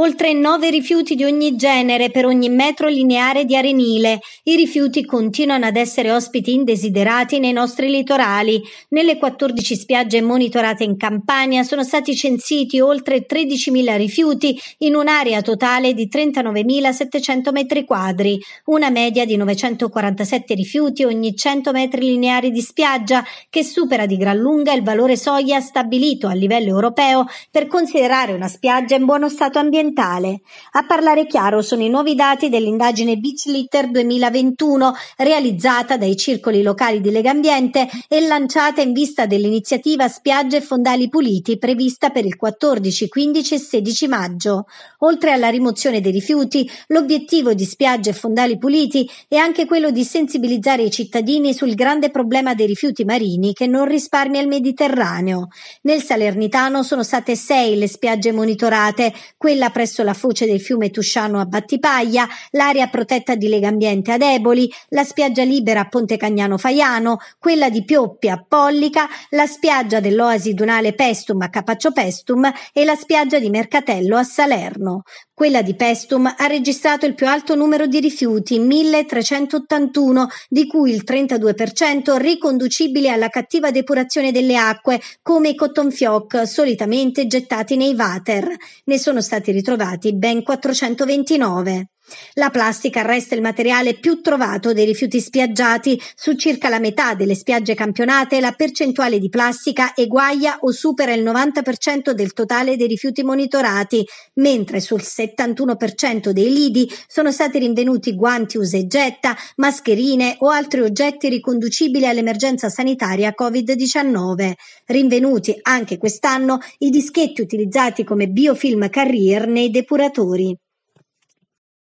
oltre 9 rifiuti di ogni genere per ogni metro lineare di arenile. I rifiuti continuano ad essere ospiti indesiderati nei nostri litorali. Nelle 14 spiagge monitorate in Campania sono stati censiti oltre 13.000 rifiuti in un'area totale di 39.700 metri quadri, una media di 947 rifiuti ogni 100 metri lineari di spiaggia, che supera di gran lunga il valore soglia stabilito a livello europeo per considerare una spiaggia in buono stato ambientale ambientale. A parlare chiaro sono i nuovi dati dell'indagine Beach Litter 2021 realizzata dai circoli locali di Legambiente e lanciata in vista dell'iniziativa Spiagge e Fondali Puliti prevista per il 14, 15 e 16 maggio. Oltre alla rimozione dei rifiuti, l'obiettivo di Spiagge e Fondali Puliti è anche quello di sensibilizzare i cittadini sul grande problema dei rifiuti marini che non risparmia il Mediterraneo. Nel Salernitano sono state sei le spiagge monitorate, quella pubblica presso la foce del fiume Tusciano a Battipaglia, l'area protetta di Legambiente a Deboli, la spiaggia libera a Ponte Cagnano Faiano, quella di Pioppia a Pollica, la spiaggia dell'oasi dunale Pestum a Capaccio Pestum e la spiaggia di Mercatello a Salerno. Quella di Pestum ha registrato il più alto numero di rifiuti, 1381, di cui il 32% riconducibile alla cattiva depurazione delle acque, come i cotton fioc, solitamente gettati nei vater. Ne sono stati ritrovati ben 429. La plastica resta il materiale più trovato dei rifiuti spiaggiati, su circa la metà delle spiagge campionate la percentuale di plastica eguaglia o supera il 90% del totale dei rifiuti monitorati, mentre sul 71% dei lidi sono stati rinvenuti guanti usa e getta, mascherine o altri oggetti riconducibili all'emergenza sanitaria Covid-19. Rinvenuti anche quest'anno i dischetti utilizzati come biofilm carrier nei depuratori.